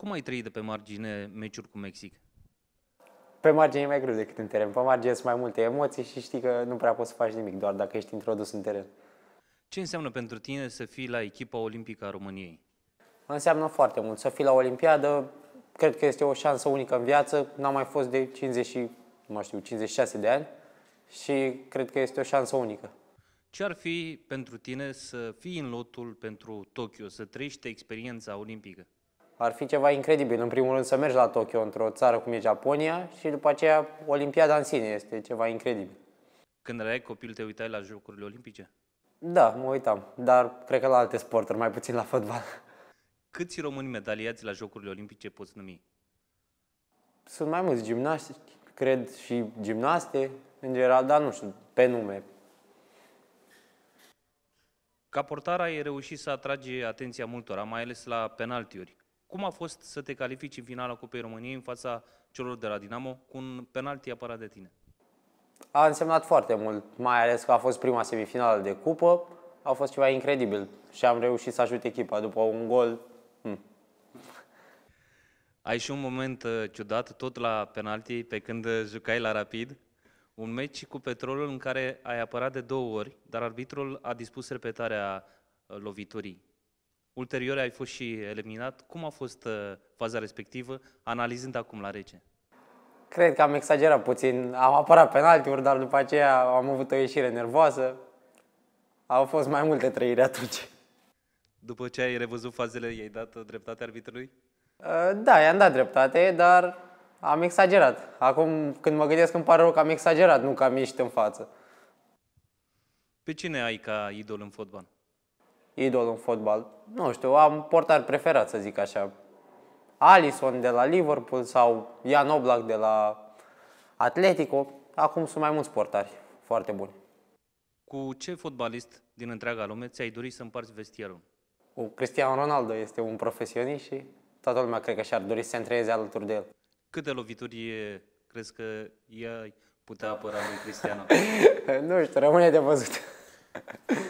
Cum ai trăit de pe margine meciuri cu Mexic? Pe margine e mai greu decât în teren. Pe margine sunt mai multe emoții și știi că nu prea poți să faci nimic, doar dacă ești introdus în teren. Ce înseamnă pentru tine să fii la echipa olimpică a României? Înseamnă foarte mult. Să fii la Olimpiadă, cred că este o șansă unică în viață. N-am mai fost de 50 nu mai știu, 56 de ani și cred că este o șansă unică. Ce ar fi pentru tine să fii în lotul pentru Tokyo, să trăiești experiența olimpică? ar fi ceva incredibil. În primul rând să mergi la Tokyo, într-o țară cum e Japonia și după aceea Olimpiada în sine este ceva incredibil. Când erai copil te uitai la Jocurile Olimpice? Da, mă uitam, dar cred că la alte sporturi, mai puțin la fotbal. Câți români medaliați la Jocurile Olimpice poți numi? Sunt mai mulți gimnaști, cred și gimnaste, în general, dar nu știu, pe nume. Ca portar ai reușit să atragi atenția multora, mai ales la penaltiuri. Cum a fost să te califici în finala Cupei României în fața celor de la Dinamo cu un penalti aparat de tine? A însemnat foarte mult, mai ales că a fost prima semifinală de cupă, a fost ceva incredibil și am reușit să ajut echipa după un gol. Hmm. Ai și un moment uh, ciudat, tot la penalti, pe când uh, jucai la Rapid, un meci cu Petrolul în care ai apărat de două ori, dar arbitrul a dispus repetarea uh, loviturii. Ulterior ai fost și eliminat. Cum a fost uh, faza respectivă, analizând acum la rece? Cred că am exagerat puțin. Am apărat penaltiuri, dar după aceea am avut o ieșire nervoasă. Au fost mai multe trăiri atunci. După ce ai revăzut fazele, i-ai dat dreptate arbitrului? Uh, da, i-am dat dreptate, dar am exagerat. Acum, când mă gândesc, îmi pare rău că am exagerat, nu că am ieșit în față. Pe cine ai ca idol în fotbal? idol în fotbal. Nu știu, am portar preferat, să zic așa. Alison de la Liverpool sau Ian Oblak de la Atletico. Acum sunt mai mulți portari foarte buni. Cu ce fotbalist din întreaga lume ți-ai dorit să împarți vestierul? Cu Cristiano Ronaldo este un profesionist și toată lumea cred că și-ar dori să se întreze alături de el. Câte lovituri e, crezi că i-ai putea apăra lui Cristiano? nu știu, rămâne de văzut.